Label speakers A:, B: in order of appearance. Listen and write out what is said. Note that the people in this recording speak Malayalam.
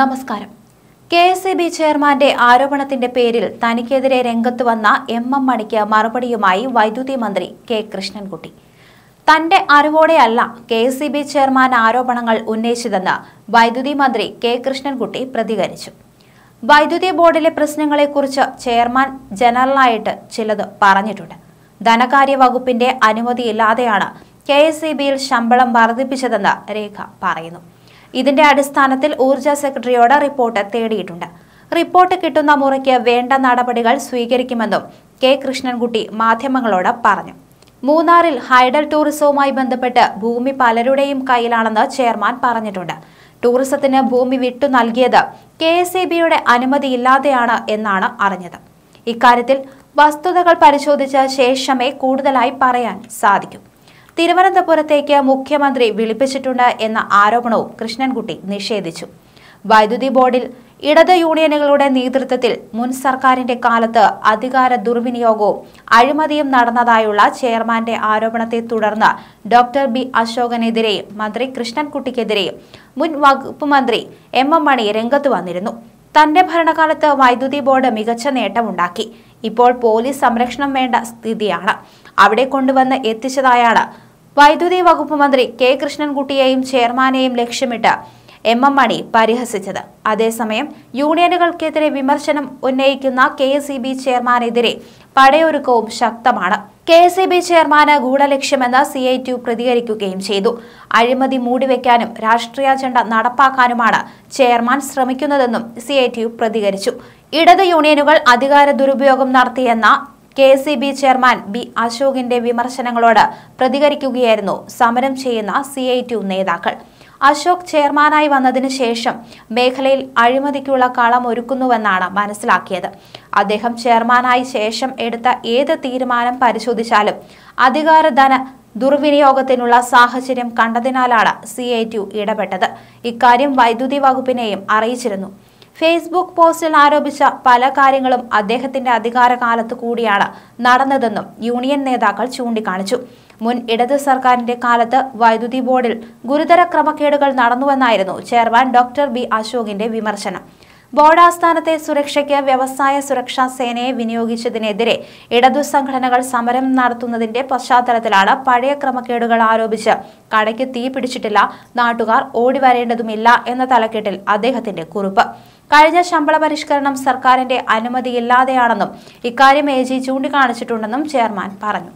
A: നമസ്കാരം കെ എസ് ഇ ബി ചെയർമാന്റെ ആരോപണത്തിന്റെ പേരിൽ തനിക്കെതിരെ രംഗത്ത് വന്ന എം എം മണിക്ക് മറുപടിയുമായി വൈദ്യുതി മന്ത്രി കെ കൃഷ്ണൻകുട്ടി തന്റെ അറിവോടെയല്ല K S E B chairman ആരോപണങ്ങൾ ഉന്നയിച്ചതെന്ന് വൈദ്യുതി മന്ത്രി കെ കൃഷ്ണൻകുട്ടി പ്രതികരിച്ചു വൈദ്യുതി ബോർഡിലെ പ്രശ്നങ്ങളെക്കുറിച്ച് ചെയർമാൻ ജനറലായിട്ട് ചിലത് പറഞ്ഞിട്ടുണ്ട് ധനകാര്യ വകുപ്പിന്റെ അനുമതിയില്ലാതെയാണ് കെ എസ് ഇ ബിയിൽ ശമ്പളം വർദ്ധിപ്പിച്ചതെന്ന് രേഖ പറയുന്നു ഇതിന്റെ അടിസ്ഥാനത്തിൽ ഊർജ സെക്രട്ടറിയോട് റിപ്പോർട്ട് തേടിയിട്ടുണ്ട് റിപ്പോർട്ട് കിട്ടുന്ന മുറയ്ക്ക് വേണ്ട നടപടികൾ സ്വീകരിക്കുമെന്നും കെ കൃഷ്ണൻകുട്ടി മാധ്യമങ്ങളോട് പറഞ്ഞു മൂന്നാറിൽ ഹൈഡൽ ടൂറിസവുമായി ബന്ധപ്പെട്ട് ഭൂമി പലരുടെയും കയ്യിലാണെന്ന് ചെയർമാൻ പറഞ്ഞിട്ടുണ്ട് ടൂറിസത്തിന് ഭൂമി വിട്ടു നൽകിയത് കെ എസ് ഇ ബിയുടെ അനുമതിയില്ലാതെയാണ് എന്നാണ് അറിഞ്ഞത് ഇക്കാര്യത്തിൽ വസ്തുതകൾ പരിശോധിച്ച ശേഷമേ കൂടുതലായി പറയാൻ സാധിക്കൂ തിരുവനന്തപുരത്തേക്ക് മുഖ്യമന്ത്രി വിളിപ്പിച്ചിട്ടുണ്ട് എന്ന ആരോപണവും കൃഷ്ണൻകുട്ടി നിഷേധിച്ചു വൈദ്യുതി ബോർഡിൽ ഇടത് യൂണിയനുകളുടെ നേതൃത്വത്തിൽ മുൻ സർക്കാരിന്റെ കാലത്ത് അധികാര ദുർവിനിയോഗവും അഴിമതിയും നടന്നതായുള്ള ചെയർമാന്റെ ആരോപണത്തെ തുടർന്ന് ഡോക്ടർ ബി അശോകനെതിരെയും മന്ത്രി കൃഷ്ണൻകുട്ടിക്കെതിരെയും മുൻ വകുപ്പ് മന്ത്രി എം എം മണി രംഗത്ത് വന്നിരുന്നു തന്റെ ഭരണകാലത്ത് വൈദ്യുതി ബോർഡ് മികച്ച നേട്ടമുണ്ടാക്കി ഇപ്പോൾ പോലീസ് സംരക്ഷണം വേണ്ട സ്ഥിതിയാണ് അവിടെ കൊണ്ടുവന്ന് എത്തിച്ചതായാണ് വൈദ്യുതി വകുപ്പ് മന്ത്രി കെ കൃഷ്ണൻകുട്ടിയെയും ചെയർമാനെയും ലക്ഷ്യമിട്ട് എം എം മണി പരിഹസിച്ചത് അതേസമയം യൂണിയനുകൾക്കെതിരെ വിമർശനം ഉന്നയിക്കുന്ന കെ എസ് ബി ചെയർമാനെതിരെ പടയൊരുക്കവും ശക്തമാണ് കെ എസ് ഇ ബി ചെയർമാന് ഗൂഢലക്ഷ്യമെന്ന് സി ഐ ടി പ്രതികരിക്കുകയും ചെയ്തു അഴിമതി മൂടിവെക്കാനും രാഷ്ട്രീയ അജണ്ട നടപ്പാക്കാനുമാണ് ചെയർമാൻ ശ്രമിക്കുന്നതെന്നും സി ഐ ടി പ്രതികരിച്ചു ഇടത് യൂണിയനുകൾ അധികാര ദുരുപയോഗം നടത്തിയെന്ന K C B chairman B അശോകിന്റെ വിമർശനങ്ങളോട് പ്രതികരിക്കുകയായിരുന്നു സമരം ചെയ്യുന്ന സി ഐ ടി നേതാക്കൾ അശോക് ചെയർമാനായി വന്നതിന് ശേഷം മേഖലയിൽ അഴിമതിക്കുള്ള കളം ഒരുക്കുന്നുവെന്നാണ് മനസ്സിലാക്കിയത് അദ്ദേഹം ചെയർമാനായി ശേഷം എടുത്ത ഏത് തീരുമാനം പരിശോധിച്ചാലും അധികാരധന ദുർവിനിയോഗത്തിനുള്ള സാഹചര്യം കണ്ടതിനാലാണ് സി ഐ ടി ഇടപെട്ടത് ഇക്കാര്യം വൈദ്യുതി വകുപ്പിനെയും അറിയിച്ചിരുന്നു ഫേസ്ബുക്ക് പോസ്റ്റിൽ ആരോപിച്ച പല കാര്യങ്ങളും അദ്ദേഹത്തിന്റെ അധികാരകാലത്ത് കൂടിയാണ് നടന്നതെന്നും യൂണിയൻ നേതാക്കൾ ചൂണ്ടിക്കാണിച്ചു മുൻ ഇടത് സർക്കാരിന്റെ കാലത്ത് വൈദ്യുതി ബോർഡിൽ ഗുരുതര ക്രമക്കേടുകൾ നടന്നുവെന്നായിരുന്നു ചെയർമാൻ ഡോക്ടർ ബി അശോകിന്റെ വിമർശനം ബോർഡ് ആസ്ഥാനത്തെ സുരക്ഷയ്ക്ക് വ്യവസായ സുരക്ഷാ സേനയെ വിനിയോഗിച്ചതിനെതിരെ ഇടതു സംഘടനകൾ സമരം നടത്തുന്നതിന്റെ പശ്ചാത്തലത്തിലാണ് പഴയ ക്രമക്കേടുകൾ ആരോപിച്ച് കടയ്ക്ക് തീ പിടിച്ചിട്ടില്ല നാട്ടുകാർ ഓടിവരേണ്ടതുമില്ല എന്ന തലക്കെട്ടിൽ അദ്ദേഹത്തിന്റെ കുറിപ്പ് കഴിഞ്ഞ ശമ്പള പരിഷ്കരണം സർക്കാരിന്റെ അനുമതിയില്ലാതെയാണെന്നും ഇക്കാര്യം എ ജി ചൂണ്ടിക്കാണിച്ചിട്ടുണ്ടെന്നും ചെയർമാൻ പറഞ്ഞു